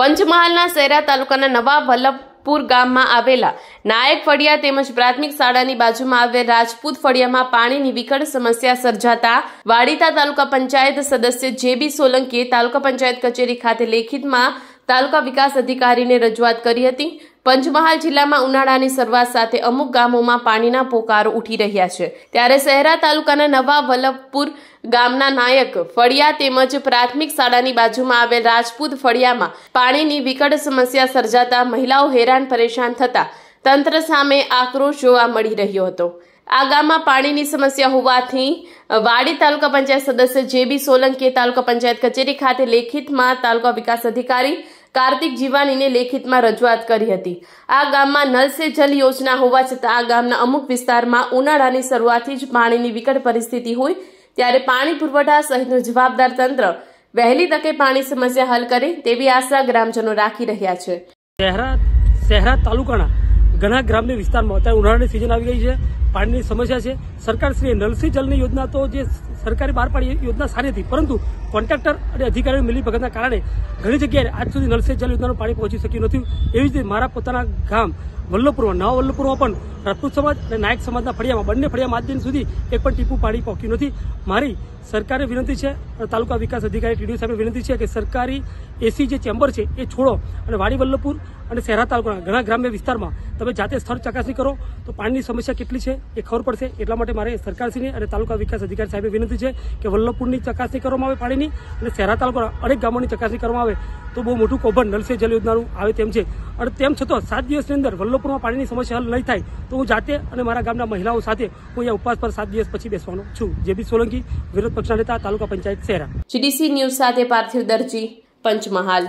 પંચમહાલના સેરા તાલુકાના નવા વલ્લભપુર ગામમાં આવેલા નાયક ફળિયા તેમજ પ્રાથમિક શાળાની બાજુમાં આવેલ રાજપૂત ફળિયામાં પાણીની વિકટ સમસ્યા સર્જાતા વાડીતા તાલુકા પંચાયત સદસ્ય જે બી સોલંકીએ તાલુકા પંચાયત કચેરી ખાતે લેખિતમાં તાલુકા વિકાસ અધિકારીને રજૂઆત કરી હતી પંચમહાલ જિલ્લામાં ઉનાળાની શરૂઆત સાથે અમુક ગામોમાં પાણીના પોકારો ઉઠી રહ્યા છે ત્યારે શહેરા તાલુકાના નવા વલ્લભપુર ગામના નાયક ફળિયા તેમજ પ્રાથમિક શાળાની બાજુમાં આવેલ રાજપૂત ફળિયામાં પાણીની વિકટ સમસ્યા સર્જાતા મહિલાઓ હેરાન પરેશાન થતા તંત્ર સામે આક્રોશ જોવા મળી રહ્યો હતો આ ગામમાં પાણીની સમસ્યા હોવાથી વાડી તાલુકા પંચાયત સદસ્ય જેબી સોલંકીએ તાલુકા પંચાયત કચેરી ખાતે લેખિતમાં તાલુકા વિકાસ અધિકારી કાર્તિક જીવાનીને લેખિતમાં રજૂઆત કરી હતી આ ગામમાં નલ સે જલ યોજના હોવા છતાં આ ગામના અમુક વિસ્તારમાં ઉનાળાની શરૂઆતથી જ પાણીની વિકટ પરિસ્થિતિ હોય ત્યારે પાણી પુરવઠા સહિતનું જવાબદાર તંત્ર વહેલી તકે પાણી સમસ્યા હલ કરે તેવી આશા ગ્રામજનો રાખી રહ્યા છે શહેરા શહેરા તાલુકાના ઘણા ગ્રામ્ય વિસ્તારમાં અત્યારે ઉનાળાની સિઝન આવી ગઈ છે પાણીની સમસ્યા છે સરકારશ્રીએ નલસી જલની યોજના તો જે સરકારે બહાર પાડી યોજના સારી હતી પરંતુ કોન્ટ્રાક્ટર અને અધિકારીઓ મિલીભગતના કારણે ઘણી જગ્યાએ આજ સુધી નલસી જલ યોજનાનું પાણી પહોંચી શક્યું નથી એવી જ રીતે મારા પોતાના ગામ વલ્લભપુરમાં નવા વલ્લભપુરમાં પણ રાજપૂત સમાજ અને નાયક સમાજના ફળિયામાં બંને ફળિયામાં આજ દિન સુધી એક પણ ટીપું પાણી પહોંચ્યું નથી મારી સરકારે વિનંતી છે અને તાલુકા વિકાસ અધિકારી ટીડીઓ સામે વિનંતી છે કે સરકારી એસી જે ચેમ્બર છે એ છોડો અને વાડી વલ્લભપુર અને શહેરા તાલુકાના ઘણા ગ્રામ્ય વિસ્તારમાં તમે જાતે સ્થળ ચકાસણી કરો તો પાણીની સમસ્યા કેટલી છે એ ખબર પડશે એટલા માટે મારે સરકારશ્રીને અને તાલુકા વિકાસ અધિકારી સાહેબે વિનંતી છે કે વલ્લભપુરની ચકાસણી કરવામાં આવે પાણીની અને શહેરા તાલુકાના અનેક ગામોની ચકાસણી કરવામાં આવે તો બહુ મોટું કૌભાંડ નલસે જલ યોજનાનું આવે તેમ છે અને તેમ છતાં સાત દિવસની અંદર વલ્લભપુરમાં પાણીની સમસ્યા હલ નહીં થાય તો હું જાતે અને મારા ગામના મહિલાઓ સાથે હું અહીંયા ઉપવાસ પર સાત દિવસ પછી બેસવાનો છું જે બી સોલંકી વિરોધ પક્ષના નેતા તાલુકા પંચાયત શહેરા જીડીસી ન્યૂઝ સાથે પાર્થિવ દરજી પંચમહાલ